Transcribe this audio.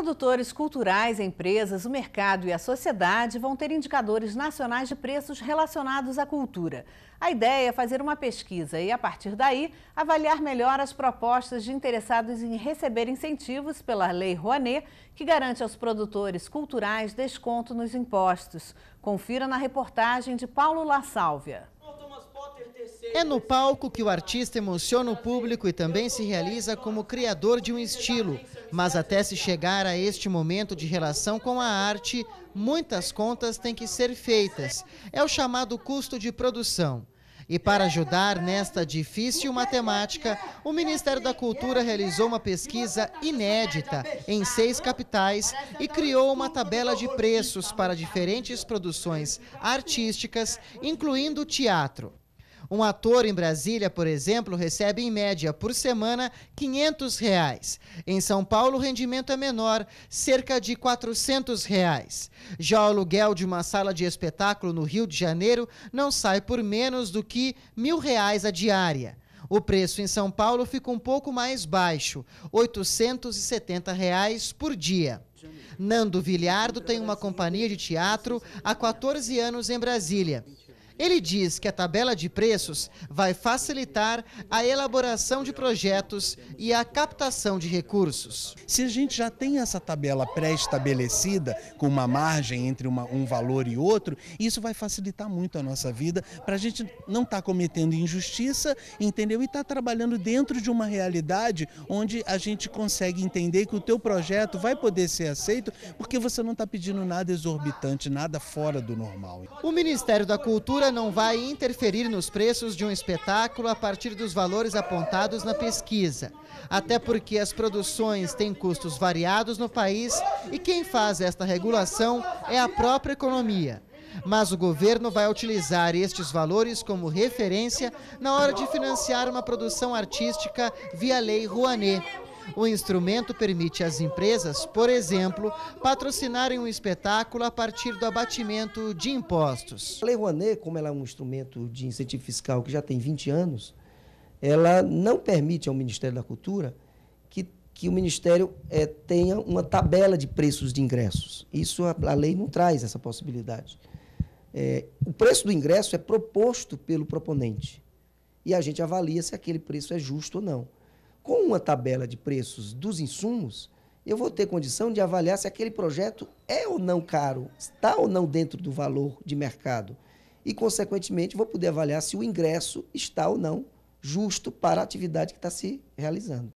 Produtores culturais, empresas, o mercado e a sociedade vão ter indicadores nacionais de preços relacionados à cultura. A ideia é fazer uma pesquisa e, a partir daí, avaliar melhor as propostas de interessados em receber incentivos pela Lei Rouanet, que garante aos produtores culturais desconto nos impostos. Confira na reportagem de Paulo La Sálvia. É no palco que o artista emociona o público e também se realiza como criador de um estilo. Mas até se chegar a este momento de relação com a arte, muitas contas têm que ser feitas. É o chamado custo de produção. E para ajudar nesta difícil matemática, o Ministério da Cultura realizou uma pesquisa inédita em seis capitais e criou uma tabela de preços para diferentes produções artísticas, incluindo teatro. Um ator em Brasília, por exemplo, recebe em média por semana 500 reais. Em São Paulo, o rendimento é menor, cerca de 400 reais. Já o aluguel de uma sala de espetáculo no Rio de Janeiro não sai por menos do que mil reais a diária. O preço em São Paulo fica um pouco mais baixo, R$ 870 reais por dia. Nando Viliardo tem uma companhia de teatro há 14 anos em Brasília. Ele diz que a tabela de preços vai facilitar a elaboração de projetos e a captação de recursos. Se a gente já tem essa tabela pré-estabelecida, com uma margem entre uma, um valor e outro, isso vai facilitar muito a nossa vida para a gente não estar tá cometendo injustiça, entendeu? E estar tá trabalhando dentro de uma realidade onde a gente consegue entender que o teu projeto vai poder ser aceito porque você não está pedindo nada exorbitante, nada fora do normal. O Ministério da Cultura não vai interferir nos preços de um espetáculo a partir dos valores apontados na pesquisa. Até porque as produções têm custos variados no país e quem faz esta regulação é a própria economia. Mas o governo vai utilizar estes valores como referência na hora de financiar uma produção artística via Lei Rouanet. O instrumento permite às empresas, por exemplo, patrocinarem um espetáculo a partir do abatimento de impostos. A Lei Rouanet, como ela é um instrumento de incentivo fiscal que já tem 20 anos, ela não permite ao Ministério da Cultura que, que o Ministério é, tenha uma tabela de preços de ingressos. Isso a, a lei não traz essa possibilidade. É, o preço do ingresso é proposto pelo proponente e a gente avalia se aquele preço é justo ou não. Com uma tabela de preços dos insumos, eu vou ter condição de avaliar se aquele projeto é ou não caro, está ou não dentro do valor de mercado. E, consequentemente, vou poder avaliar se o ingresso está ou não justo para a atividade que está se realizando.